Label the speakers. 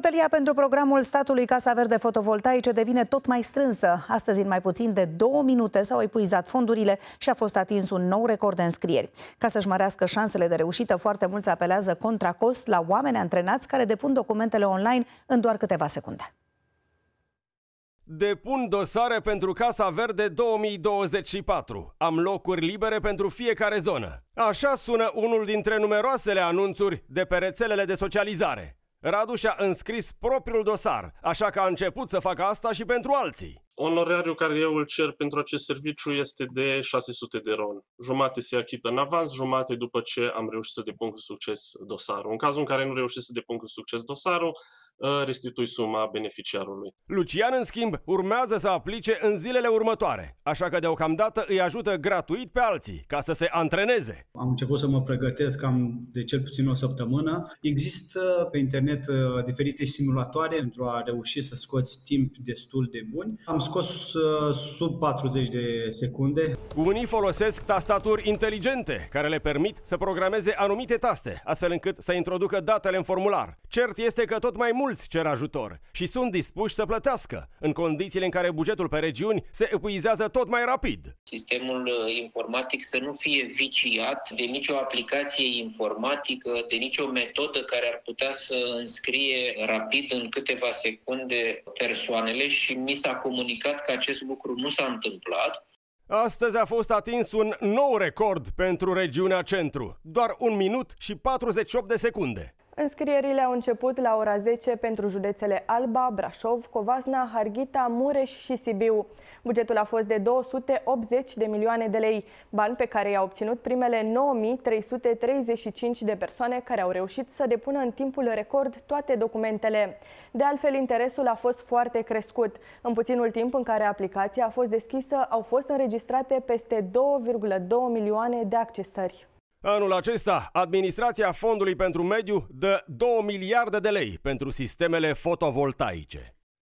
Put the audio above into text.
Speaker 1: Bătălia pentru programul statului Casa Verde Fotovoltaice devine tot mai strânsă. Astăzi, în mai puțin de două minute, s-au epuizat fondurile și a fost atins un nou record de înscrieri. Ca să-și mărească șansele de reușită, foarte mulți apelează contra cost la oameni antrenați care depun documentele online în doar câteva secunde.
Speaker 2: Depun dosare pentru Casa Verde 2024. Am locuri libere pentru fiecare zonă. Așa sună unul dintre numeroasele anunțuri de pe rețelele de socializare. Radu și-a înscris propriul dosar, așa că a început să facă asta și pentru alții.
Speaker 3: Onorariul care eu îl cer pentru acest serviciu este de 600 de ron. Jumate se achită în avans, jumate după ce am reușit să depun cu succes dosarul. În cazul în care nu reușesc să depun cu succes dosarul, ă, restitui suma beneficiarului.
Speaker 2: Lucian, în schimb, urmează să aplice în zilele următoare, așa că deocamdată îi ajută gratuit pe alții ca să se antreneze. Am început să mă pregătesc cam de cel puțin o săptămână. Există pe internet ă, diferite simulatoare pentru a reuși să scoți timp destul de bun. Am scos uh, sub 40 de secunde. Unii folosesc tastaturi inteligente, care le permit să programeze anumite taste, astfel încât să introducă datele în formular. Cert este că tot mai mulți cer ajutor și sunt dispuși să plătească, în condițiile în care bugetul pe regiuni se epuizează tot mai rapid. Sistemul uh, informatic să nu fie viciat de
Speaker 3: nicio aplicație informatică, de nicio metodă care ar putea să înscrie rapid în câteva secunde persoanele și mi s-a comunicat comunicat că acest lucru nu s-a
Speaker 2: întâmplat. Astăzi a fost atins un nou record pentru regiunea centru, doar un minut și 48 de secunde.
Speaker 4: Înscrierile au început la ora 10 pentru județele Alba, Brașov, Covasna, Harghita, Mureș și Sibiu. Bugetul a fost de 280 de milioane de lei, bani pe care i-au obținut primele 9.335 de persoane care au reușit să depună în timpul record toate documentele. De altfel, interesul a fost foarte crescut. În puținul timp în care aplicația a fost deschisă, au fost înregistrate peste 2,2 milioane de accesări.
Speaker 2: Anul acesta, administrația Fondului pentru Mediu dă 2 miliarde de lei pentru sistemele fotovoltaice.